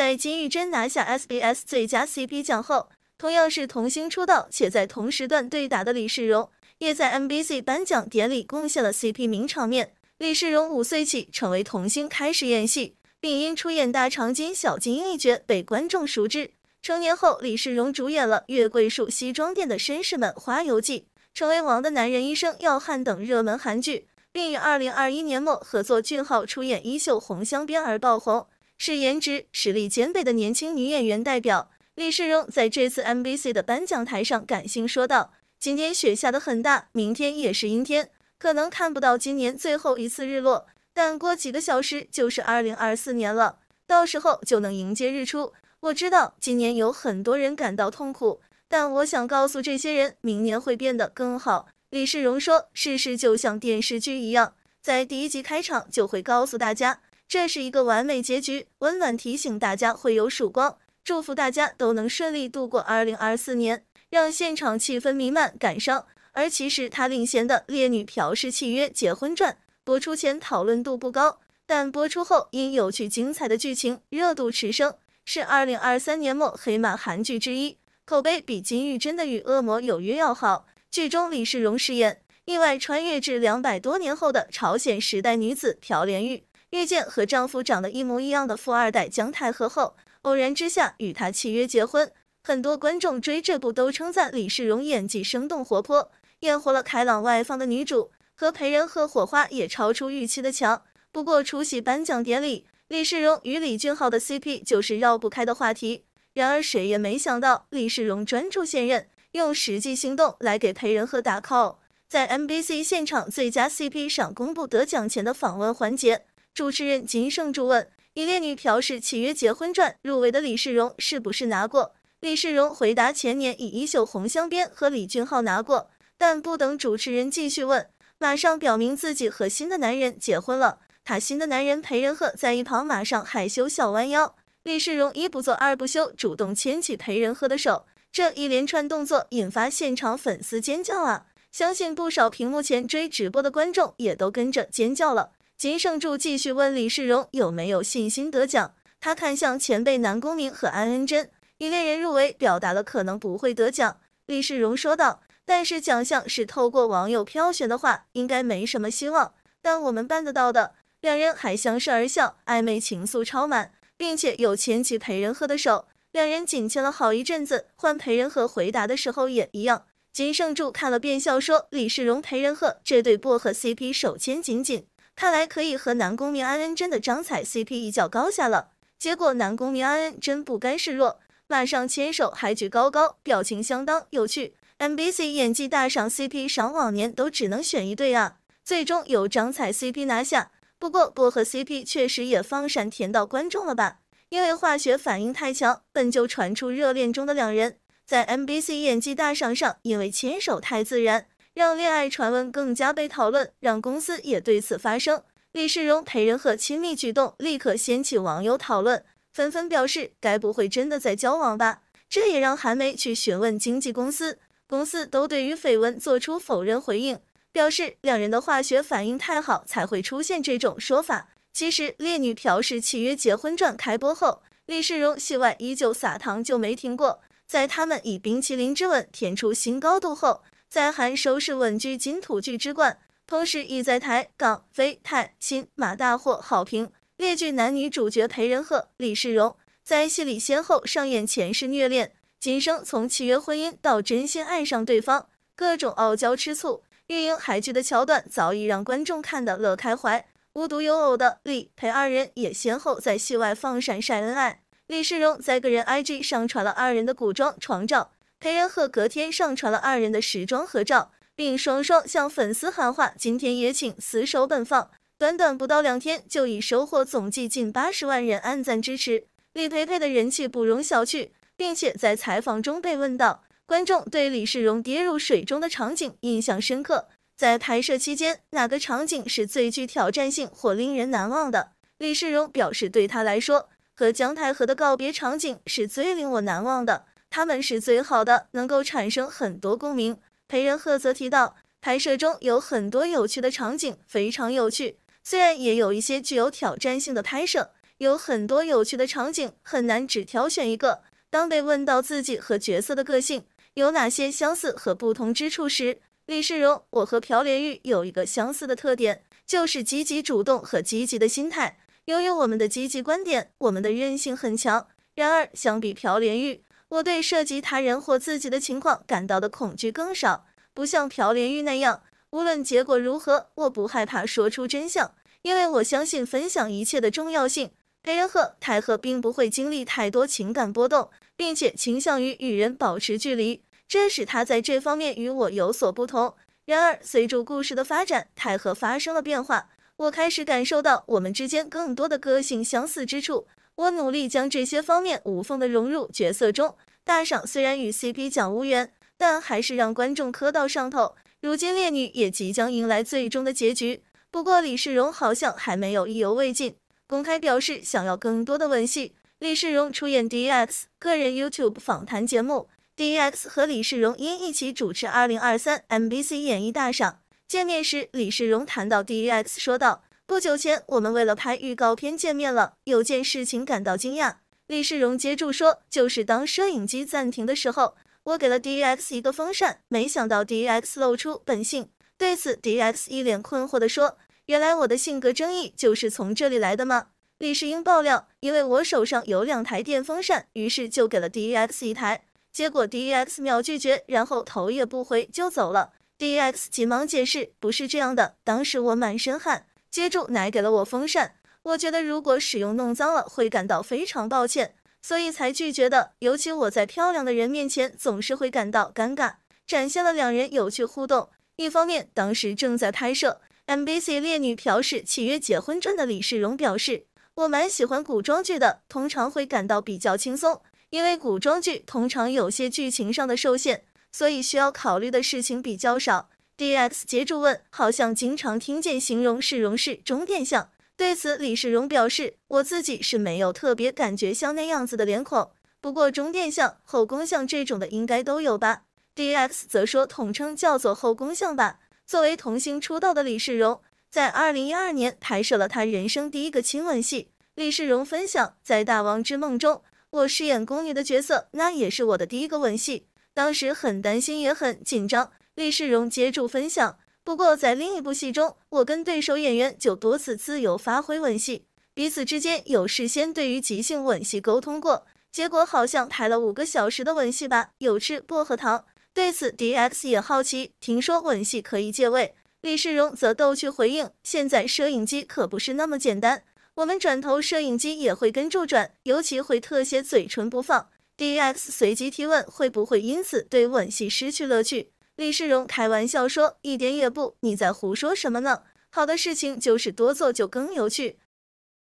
在金玉珍拿下 SBS 最佳 C P 奖后，同样是童星出道且在同时段对打的李世荣，也在 M B C 颁奖典礼贡献了 C P 名场面。李世荣五岁起成为童星，开始演戏，并因出演大长今、小金英一角被观众熟知。成年后，李世荣主演了《月桂树西装店的绅士们》、《花游记》、《成为王的男人》、《医生要汉》等热门韩剧，并于2021年末合作俊浩出演《衣袖红镶边》而爆红。是颜值实力兼备的年轻女演员代表李世荣，在这次 MBC 的颁奖台上感性说道：“今天雪下的很大，明天也是阴天，可能看不到今年最后一次日落，但过几个小时就是二零二四年了，到时候就能迎接日出。我知道今年有很多人感到痛苦，但我想告诉这些人，明年会变得更好。”李世荣说：“事实就像电视剧一样，在第一集开场就会告诉大家。”这是一个完美结局，温暖提醒大家会有曙光，祝福大家都能顺利度过二零二四年，让现场气氛弥漫感伤。而其实他领衔的《烈女朴氏契约结婚传》播出前讨论度不高，但播出后因有趣精彩的剧情，热度持升，是二零二三年末黑马韩剧之一，口碑比金玉真的《与恶魔有约》要好。剧中李世荣饰演意外穿越至两百多年后的朝鲜时代女子朴莲玉。遇见和丈夫长得一模一样的富二代姜太和后，偶然之下与他契约结婚。很多观众追这部都称赞李世荣演技生动活泼，演活了开朗外放的女主，和裴仁鹤火花也超出预期的强。不过出席颁奖典礼，李世荣与李俊昊的 CP 就是绕不开的话题。然而谁也没想到，李世荣专注现任，用实际行动来给裴仁赫打 call。在 MBC 现场最佳 CP 上公布得奖前的访问环节。主持人金圣柱问：“以《恋女朴氏契约结婚传》入围的李世荣，是不是拿过？”李世荣回答：“前年以《一袖红香》边》和李俊昊拿过。”但不等主持人继续问，马上表明自己和新的男人结婚了。他新的男人裴仁赫在一旁马上害羞笑弯腰。李世荣一不做二不休，主动牵起裴仁赫的手。这一连串动作引发现场粉丝尖叫啊！相信不少屏幕前追直播的观众也都跟着尖叫了。金圣柱继续问李世荣有没有信心得奖，他看向前辈南宫明和安恩真，以恋人入围，表达了可能不会得奖。李世荣说道：“但是奖项是透过网友票选的话，应该没什么希望，但我们办得到的。”两人还相视而笑，暧昧情愫超满，并且有牵起裴仁赫的手，两人紧牵了好一阵子。换裴仁赫回答的时候也一样，金圣柱看了便笑说：“李世荣裴仁赫这对薄荷 CP 手牵紧紧。”看来可以和南宫明安恩真的张彩 CP 一较高下了，结果南宫明安恩真不甘示弱，马上牵手还举高高，表情相当有趣。MBC 演技大赏 CP 赏往年都只能选一对啊，最终由张彩 CP 拿下。不过薄荷 CP 确实也放闪甜到观众了吧，因为化学反应太强，本就传出热恋中的两人，在 MBC 演技大赏上因为牵手太自然。让恋爱传闻更加被讨论，让公司也对此发声。李世荣裴仁和亲密举动立刻掀起网友讨论，纷纷表示该不会真的在交往吧？这也让韩媒去询问经纪公司，公司都对于绯闻做出否认回应，表示两人的化学反应太好才会出现这种说法。其实《烈女朴氏契约结婚传》开播后，李世荣戏外依旧撒糖就没停过，在他们以冰淇淋之吻甜出新高度后。在韩收视稳居金土剧之冠，同时亦在台港菲泰新马大获好评。列剧男女主角裴仁赫、李世荣在戏里先后上演前世虐恋，今生从契约婚姻到真心爱上对方，各种傲娇、吃醋、育婴海剧的桥段早已让观众看得乐开怀。无独有偶的，李裴二人也先后在戏外放闪晒恩爱。李世荣在个人 IG 上传了二人的古装床照。裴仁赫隔天上传了二人的时装合照，并双双向粉丝喊话：“今天也请死守本放。”短短不到两天，就已收获总计近八十万人暗赞支持。李培培的人气不容小觑，并且在采访中被问到，观众对李世荣跌入水中的场景印象深刻，在拍摄期间哪个场景是最具挑战性或令人难忘的？”李世荣表示：“对他来说，和姜太和的告别场景是最令我难忘的。”他们是最好的，能够产生很多共鸣。裴仁赫则提到，拍摄中有很多有趣的场景，非常有趣。虽然也有一些具有挑战性的拍摄，有很多有趣的场景，很难只挑选一个。当被问到自己和角色的个性有哪些相似和不同之处时，李世荣：我和朴连玉有一个相似的特点，就是积极主动和积极的心态。由于我们的积极观点，我们的韧性很强。然而，相比朴连玉，我对涉及他人或自己的情况感到的恐惧更少，不像朴莲玉那样。无论结果如何，我不害怕说出真相，因为我相信分享一切的重要性。裴仁赫、泰赫并不会经历太多情感波动，并且倾向于与人保持距离，这使他在这方面与我有所不同。然而，随着故事的发展，泰赫发生了变化。我开始感受到我们之间更多的个性相似之处。我努力将这些方面无缝的融入角色中，大赏虽然与 CP 奖无缘，但还是让观众磕到上头。如今烈女也即将迎来最终的结局，不过李世荣好像还没有意犹未尽，公开表示想要更多的吻戏。李世荣出演 D X 个人 YouTube 访谈节目，D X 和李世荣因一起主持2023 MBC 演艺大赏，见面时李世荣谈到 D X 说道。不久前，我们为了拍预告片见面了，有件事情感到惊讶。李世荣接住说，就是当摄影机暂停的时候，我给了 D X 一个风扇，没想到 D X 露出本性。对此，D X 一脸困惑的说，原来我的性格争议就是从这里来的吗？李世英爆料，因为我手上有两台电风扇，于是就给了 D X 一台，结果 D X 秒拒绝，然后头也不回就走了。D X 急忙解释，不是这样的，当时我满身汗。接住奶给了我风扇，我觉得如果使用弄脏了，会感到非常抱歉，所以才拒绝的。尤其我在漂亮的人面前，总是会感到尴尬。展现了两人有趣互动。一方面，当时正在拍摄 MBC《烈女朴氏契约结婚传》的李世荣表示：“我蛮喜欢古装剧的，通常会感到比较轻松，因为古装剧通常有些剧情上的受限，所以需要考虑的事情比较少。” D X 接住问，好像经常听见形容世荣是中殿相。对此，李世荣表示，我自己是没有特别感觉像那样子的脸孔，不过中殿相、后宫相这种的应该都有吧。D X 则说，统称叫做后宫相吧。作为童星出道的李世荣，在二零一二年拍摄了他人生第一个亲吻戏。李世荣分享，在《大王之梦》中，我饰演宫女的角色，那也是我的第一个吻戏，当时很担心也很紧张。李世荣接住分享，不过在另一部戏中，我跟对手演员就多次自由发挥吻戏，彼此之间有事先对于即兴吻戏沟通过，结果好像排了五个小时的吻戏吧，有吃薄荷糖。对此，D X 也好奇，听说吻戏可以借位，李世荣则逗趣回应：现在摄影机可不是那么简单，我们转头，摄影机也会跟住转，尤其会特写嘴唇不放。D X 随即提问：会不会因此对吻戏失去乐趣？李世荣开玩笑说：“一点也不，你在胡说什么呢？好的事情就是多做，就更有趣。”